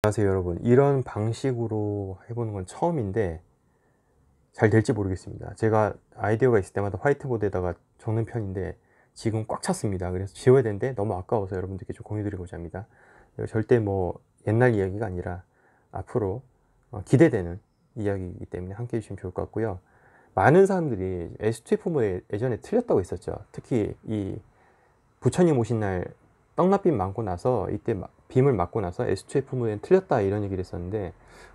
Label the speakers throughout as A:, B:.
A: 안녕하세요 여러분 이런 방식으로 해보는 건 처음인데 잘 될지 모르겠습니다 제가 아이디어가 있을 때마다 화이트보드에다가 적는 편인데 지금 꽉 찼습니다 그래서 지워야 되는데 너무 아까워서 여러분들께 좀 공유드리고자 합니다 절대 뭐 옛날 이야기가 아니라 앞으로 어, 기대되는 이야기이기 때문에 함께 해주시면 좋을 것 같고요 많은 사람들이 S2F모에 예전에 틀렸다고 했었죠 특히 이 부처님 오신 날떡나빈 많고 나서 이때 막 빔을 맞고 나서 STF 모델은 틀렸다 이런 얘기를 했었는데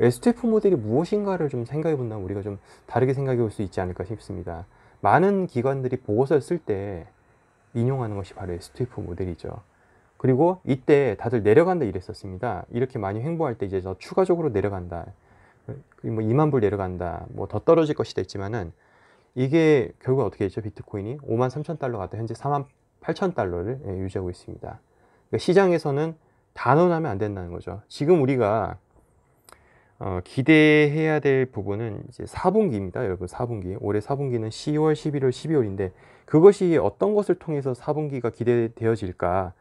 A: STF 모델이 무엇인가를 좀 생각해 본다면 우리가 좀 다르게 생각해 볼 수 있지 않을까 싶습니다. 많은 기관들이 보고서를 쓸 때 인용하는 것이 바로 STF 모델이죠. 그리고 이때 다들 내려간다 이랬었습니다. 이렇게 많이 횡보할 때 이제 더 추가적으로 내려간다. 뭐 2만 불 내려간다. 뭐 더 떨어질 것이됐지만은 이게 결국 어떻게 했죠? 비트코인이 5만 3천 달러 갔다 현재 4만 8천 달러를 예, 유지하고 있습니다. 그러니까 시장에서는 단언하면 안 된다는 거죠. 지금 우리가 어, 기대해야 될 부분은 이제 4분기입니다. 여러분 4분기. 올해 4분기는 10월, 11월, 12월인데 그것이 어떤 것을 통해서 4분기가 기대되어질까?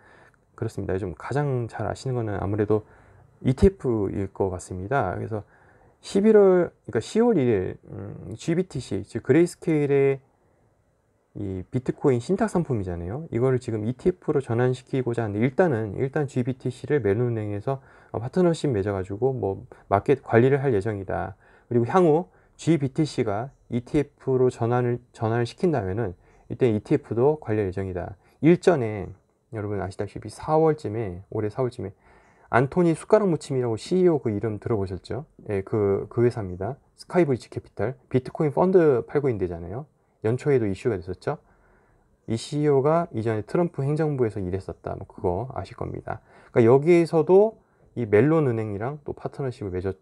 A: 그렇습니다. 좀 가장 잘 아시는 거는 아무래도 ETF일 것 같습니다. 그래서 11월, 그러니까 10월 1일 음, GBTC, 즉 그레이스케일의 이 비트코인 신탁 상품이잖아요. 이거를 지금 ETF로 전환시키고자 하는데 일단은 일단 GBTC를 멜론은행에서 파트너십 맺어가지고 뭐 마켓 관리를 할 예정이다. 그리고 향후 GBTC가 ETF로 전환을 전환을 시킨다면은 이때 ETF도 관리할 예정이다. 일전에 여러분 아시다시피 4월쯤에 올해 4월쯤에 안토니 숟가락 무침이라고 CEO 그 이름 들어보셨죠? 예, 그, 그 회사입니다. 스카이브리지 캐피탈, 비트코인 펀드 팔고 있는 데잖아요. 연초에도 이슈가 됐었죠. 이 CEO가 이전에 트럼프 행정부에서 일했었다. 뭐 그거 아실 겁니다. 그러니까 여기에서도 이 멜론 은행이랑 또 파트너십을 맺었,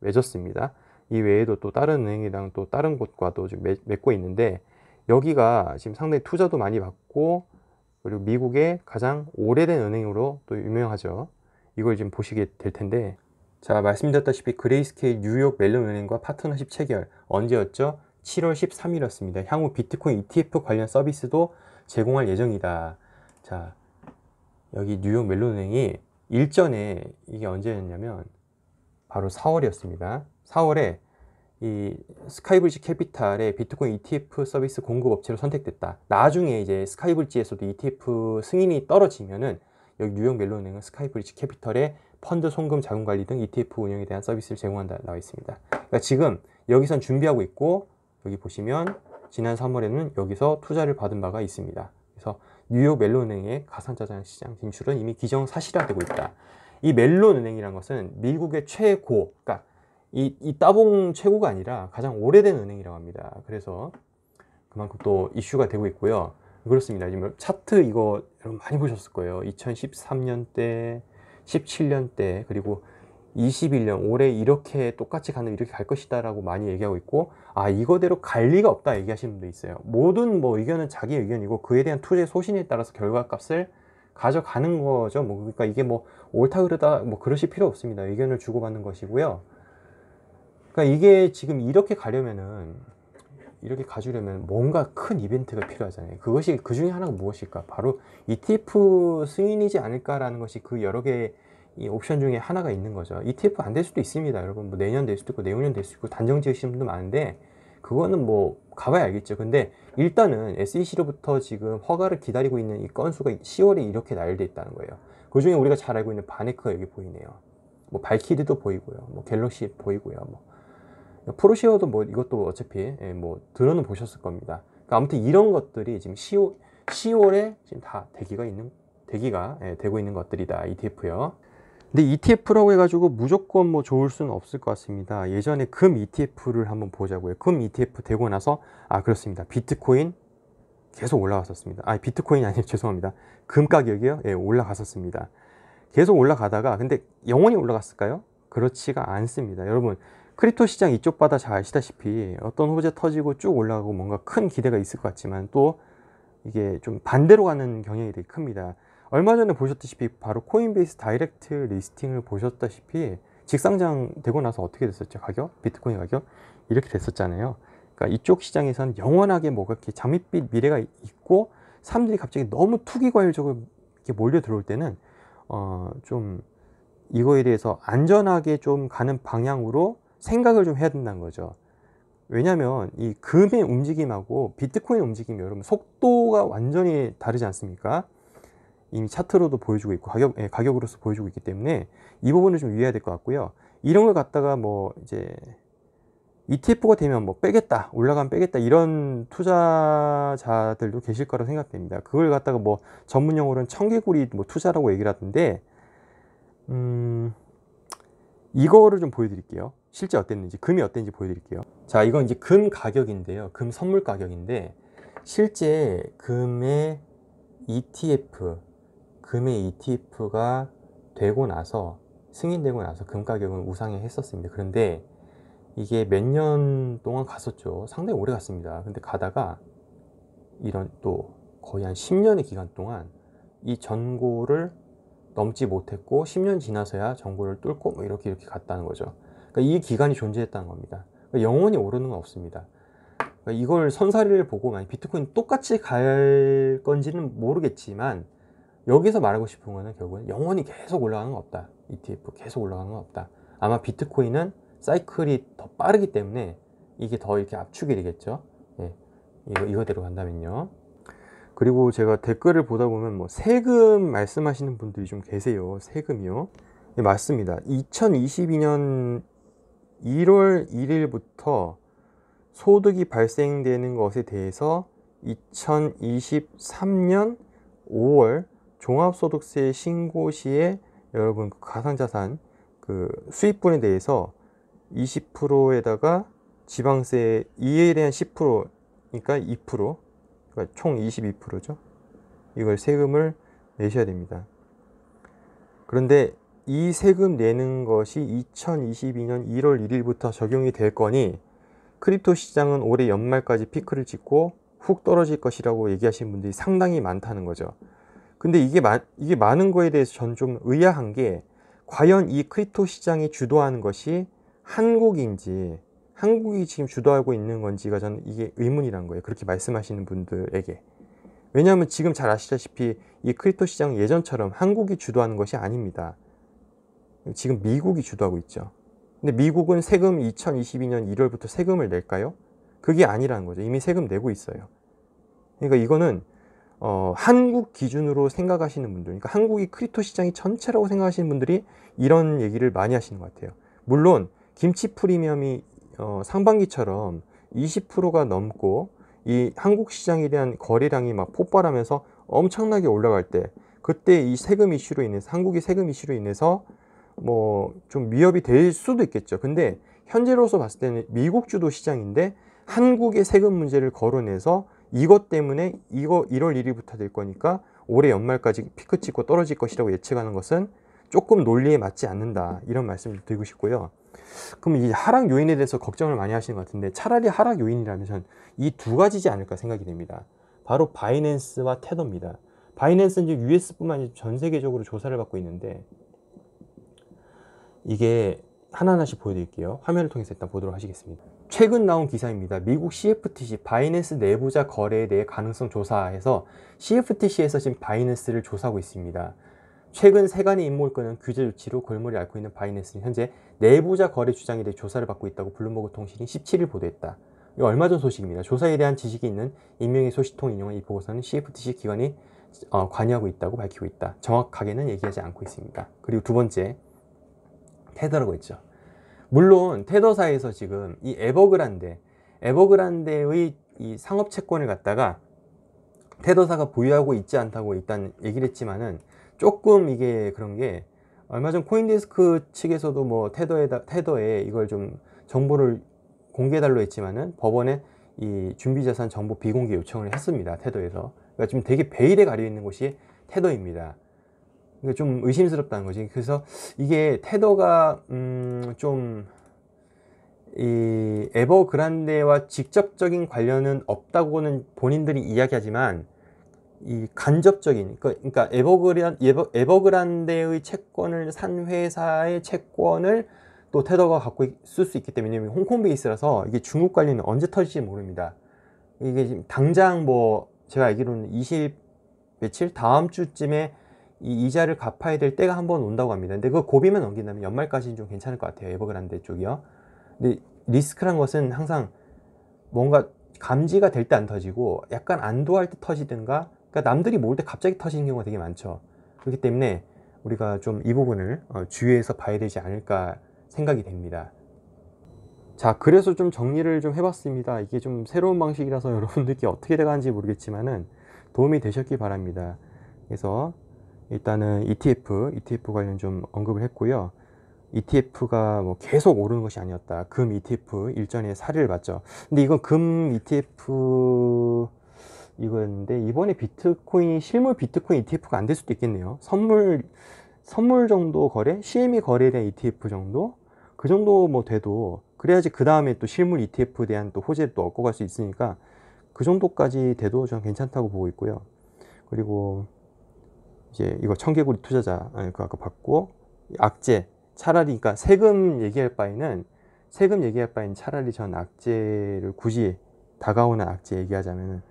A: 맺었습니다. 이 외에도 또 다른 은행이랑 또 다른 곳과도 좀 맺고 있는데 여기가 지금 상당히 투자도 많이 받고 그리고 미국의 가장 오래된 은행으로 또 유명하죠. 이걸 지금 보시게 될 텐데 자 말씀드렸다시피 그레이스케일 뉴욕 멜론 은행과 파트너십 체결 언제였죠? 7월 13일이었습니다. 향후 비트코인 ETF 관련 서비스도 제공할 예정이다. 자, 여기 뉴욕 멜론은행이 일전에 이게 언제였냐면 바로 4월이었습니다. 4월에 이 스카이블지 캐피탈의 비트코인 ETF 서비스 공급 업체로 선택됐다. 나중에 이제 스카이블지에서도 ETF 승인이 떨어지면은 여기 뉴욕 멜론은행은 스카이블지 캐피털의 펀드 송금 자금 관리 등 ETF 운영에 대한 서비스를 제공한다 나와 있습니다. 그러니까 지금 여기선 준비하고 있고 여기 보시면 지난 3월에는 여기서 투자를 받은 바가 있습니다. 그래서 뉴욕 멜론은행의 가상자산 시장 진출은 이미 기정사실화되고 있다. 이 멜론은행이란 것은 미국의 최고, 그러니까 이, 이 따봉 최고가 아니라 가장 오래된 은행이라고 합니다. 그래서 그만큼 또 이슈가 되고 있고요. 그렇습니다. 지금 차트 이거 여러분 많이 보셨을 거예요. 2013년 대 17년 대 그리고 21년 올해 이렇게 똑같이 가는 이렇게 갈 것이다 라고 많이 얘기하고 있고 아 이거대로 갈 리가 없다 얘기하시는 분도 있어요 모든 뭐 의견은 자기 의견이고 그에 대한 투자의 소신에 따라서 결과값을 가져가는 거죠 뭐 그러니까 이게 뭐 옳다 그러다 뭐 그러실 필요 없습니다 의견을 주고받는 것이고요 그러니까 이게 지금 이렇게 가려면은 이렇게 가주려면 뭔가 큰 이벤트가 필요하잖아요 그것이 그 중에 하나가 무엇일까 바로 ETF 승인이지 않을까라는 것이 그 여러 개의 이 옵션 중에 하나가 있는 거죠. ETF 안 될 수도 있습니다. 여러분 뭐 내년 될 수도 있고 내후년 될 수도 있고 단정 지으시는 분도 많은데 그거는 뭐 가봐야 알겠죠. 근데 일단은 SEC로부터 지금 허가를 기다리고 있는 이 건수가 10월에 이렇게 나열돼 있다는 거예요. 그 중에 우리가 잘 알고 있는 바네크가 여기 보이네요. 뭐 발키리도 보이고요. 뭐 갤럭시 보이고요. 뭐 프로시어도 뭐 이것도 어차피 예, 뭐 들어는 보셨을 겁니다. 그러니까 아무튼 이런 것들이 지금 10월, 10월에 지금 다 대기가 있는 대기가 예, 되고 있는 것들이다 ETF요. 근데 ETF라고 해가지고 무조건 뭐 좋을 수는 없을 것 같습니다. 예전에 금 ETF를 한번 보자고요. 금 ETF 되고 나서 아 그렇습니다. 비트코인 계속 올라갔었습니다. 아 비트코인이 아니에요. 죄송합니다. 금 가격이요? 예, 올라갔었습니다. 계속 올라가다가 근데 영원히 올라갔을까요? 그렇지가 않습니다. 여러분 크립토 시장 이쪽 바다 잘 아시다시피 어떤 호재 터지고 쭉 올라가고 뭔가 큰 기대가 있을 것 같지만 또 이게 좀 반대로 가는 경향이 되게 큽니다. 얼마 전에 보셨다시피 바로 코인베이스 다이렉트 리스팅을 보셨다시피 직상장 되고 나서 어떻게 됐었죠? 가격? 비트코인 가격? 이렇게 됐었잖아요. 그러니까 이쪽 시장에선 영원하게 뭐가 이렇게 장밋빛 미래가 있고 사람들이 갑자기 너무 투기과열적으로 이렇게 몰려 들어올 때는 어 좀 이거에 대해서 안전하게 좀 가는 방향으로 생각을 좀 해야 된다는 거죠. 왜냐하면 이 금의 움직임하고 비트코인 움직임이 여러분 속도가 완전히 다르지 않습니까? 이미 차트로도 보여주고 있고 가격 예, 가격으로서 보여주고 있기 때문에 이 부분을 좀 유의해야 될 것 같고요. 이런 걸 갖다가 뭐 이제 ETF가 되면 뭐 빼겠다 올라가면 빼겠다 이런 투자자들도 계실 거라고 생각됩니다. 그걸 갖다가 뭐 전문 용어로는 청개구리 뭐 투자라고 얘기를 하던데 음 이거를 좀 보여드릴게요. 실제 어땠는지 금이 어땠는지 보여드릴게요. 자 이건 이제 금 가격인데요. 금 선물 가격인데 실제 금의 ETF 금의 ETF가 되고 나서 승인되고 나서 금 가격은 우상에 했었습니다. 그런데 이게 몇 년 동안 갔었죠. 상당히 오래 갔습니다. 근데 가다가 이런 또 거의 한 10년의 기간 동안 이 전고를 넘지 못했고 10년 지나서야 전고를 뚫고 뭐 이렇게 이렇게 갔다는 거죠. 그러니까 이 기간이 존재했다는 겁니다. 그러니까 영원히 오르는 건 없습니다. 그러니까 이걸 선사리를 보고 만약 비트코인 똑같이 갈 건지는 모르겠지만 여기서 말하고 싶은 거는 결국은 영원히 계속 올라가는 건 없다. ETF 계속 올라가는 건 없다. 아마 비트코인은 사이클이 더 빠르기 때문에 이게 더 이렇게 압축이 되겠죠. 예. 이거, 이거대로 간다면요. 그리고 제가 댓글을 보다 보면 뭐 세금 말씀하시는 분들이 좀 계세요. 세금이요. 네, 맞습니다. 2022년 1월 1일부터 소득이 발생되는 것에 대해서 2023년 5월 종합소득세 신고 시에 여러분 그 가상자산 그 수입분에 대해서 20%에다가 지방세 이에 대한 10%그니까2% 그러니까 총 22%죠. 이걸 세금을 내셔야 됩니다. 그런데 이 세금 내는 것이 2022년 1월 1일부터 적용이 될 거니 크립토 시장은 올해 연말까지 피크를 찍고 훅 떨어질 것이라고 얘기하시는 분들이 상당히 많다는 거죠. 근데 이게, 마, 이게 많은 거에 대해서 전 좀 의아한 게 과연 이 크립토 시장이 주도하는 것이 한국인지 한국이 지금 주도하고 있는 건지가 저는 이게 의문이란 거예요. 그렇게 말씀하시는 분들에게. 왜냐하면 지금 잘 아시다시피 이 크립토 시장은 예전처럼 한국이 주도하는 것이 아닙니다. 지금 미국이 주도하고 있죠. 근데 미국은 세금 2022년 1월부터 세금을 낼까요? 그게 아니라는 거죠. 이미 세금 내고 있어요. 그러니까 이거는 어, 한국 기준으로 생각하시는 분들, 그러니까 한국이 크립토 시장이 전체라고 생각하시는 분들이 이런 얘기를 많이 하시는 것 같아요. 물론 김치 프리미엄이 어, 상반기처럼 20%가 넘고 이 한국 시장에 대한 거래량이 막 폭발하면서 엄청나게 올라갈 때 그때 이 세금 이슈로 인해서 한국이 세금 이슈로 인해서 뭐 좀 위협이 될 수도 있겠죠. 근데 현재로서 봤을 때는 미국 주도 시장인데 한국의 세금 문제를 거론해서 이것 때문에 이거 1월 1일부터 될 거니까 올해 연말까지 피크 찍고 떨어질 것이라고 예측하는 것은 조금 논리에 맞지 않는다 이런 말씀을 드리고 싶고요 그럼 이 하락 요인에 대해서 걱정을 많이 하시는 것 같은데 차라리 하락 요인이라면 이 두 가지지 않을까 생각이 됩니다 바로 바이낸스와 테더입니다 바이낸스는 US뿐만 아니라 전 세계적으로 조사를 받고 있는데 이게 하나하나씩 보여드릴게요. 화면을 통해서 일단 보도록 하시겠습니다. 최근 나온 기사입니다. 미국 CFTC 바이낸스 내부자 거래에 대해 가능성 조사해서 CFTC에서 지금 바이낸스를 조사하고 있습니다. 최근 세간의 인목을 끄는 규제 조치로 골머리 앓고 있는 바이낸스는 현재 내부자 거래 주장에 대해 조사를 받고 있다고 블룸버그 통신이 17일 보도했다. 이거 얼마 전 소식입니다. 조사에 대한 지식이 있는 인명의 소식통 인용한 이 보고서는 CFTC 기관이 어, 관여하고 있다고 밝히고 있다. 정확하게는 얘기하지 않고 있습니다. 그리고 두 번째, 테더라고 했죠. 물론 테더사에서 지금 이 에버그란데 에버그란데의 이 상업 채권을 갖다가 테더사가 보유하고 있지 않다고 일단 얘기를 했지만은 조금 이게 그런 게 얼마 전 코인데스크 측에서도 뭐 테더에 테더에 이걸 좀 정보를 공개 달로 했지만은 법원에 이 준비자산 정보 비공개 요청을 했습니다. 테더에서 그러니까 지금 되게 베일에 가려 있는 곳이 테더입니다. 이게 그러니까 좀 의심스럽다는 거지. 그래서 이게 태도가 음, 좀이 에버그란데와 직접적인 관련은 없다고는 본인들이 이야기하지만 이 간접적인 그, 그러니까 에버그란 에버, 에버그란데의 채권을 산 회사의 채권을 또 테더가 갖고 있을 수 있기 때문에 홍콩 베이스라서 이게 중국 관리는 언제 터질지 모릅니다. 이게 지금 당장 뭐 제가 알기로는 20 며칠 다음 주쯤에 이 이자를 갚아야 될 때가 한 번 온다고 합니다. 근데 그 고비만 넘긴다면 연말까지는 좀 괜찮을 것 같아요. 에버그란데 쪽이요. 근데 리스크란 것은 항상 뭔가 감지가 될 때 안 터지고 약간 안도할 때 터지든가 그러니까 남들이 모을 때 갑자기 터지는 경우가 되게 많죠. 그렇기 때문에 우리가 좀 이 부분을 어, 주의해서 봐야 되지 않을까 생각이 됩니다. 자, 그래서 좀 정리를 좀 해봤습니다. 이게 좀 새로운 방식이라서 여러분들께 어떻게 돼가는지 모르겠지만은 도움이 되셨길 바랍니다. 그래서 일단은 ETF, ETF 관련 좀 언급을 했고요. ETF가 뭐 계속 오르는 것이 아니었다. 금 ETF 일전에 사례를 봤죠. 근데 이건 금 ETF 이거였는데 이번에 비트코인 실물 비트코인 ETF가 안 될 수도 있겠네요. 선물 선물 정도 거래, CME 거래된 ETF 정도 그 정도 뭐 돼도 그래야지 그 다음에 또 실물 ETF에 대한 또 호재를 또 얻고 갈 수 있으니까 그 정도까지 돼도 저는 괜찮다고 보고 있고요. 그리고 이제 이거 청개구리 투자자 그 아까 봤고 악재 차라리 그러니까 세금 얘기할 바에는 세금 얘기할 바에는 차라리 전 악재를 굳이 다가오는 악재 얘기하자면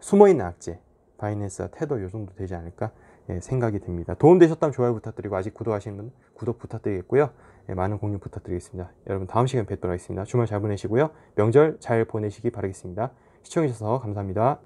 A: 숨어있는 악재 바이낸스와 테더 요 정도 되지 않을까 예, 생각이 듭니다. 도움 되셨다면 좋아요 부탁드리고 아직 구독하시는 분 구독 부탁드리겠고요. 예, 많은 공유 부탁드리겠습니다. 여러분 다음 시간 뵙도록 하겠습니다. 주말 잘 보내시고요. 명절 잘 보내시기 바라겠습니다. 시청해주셔서 감사합니다.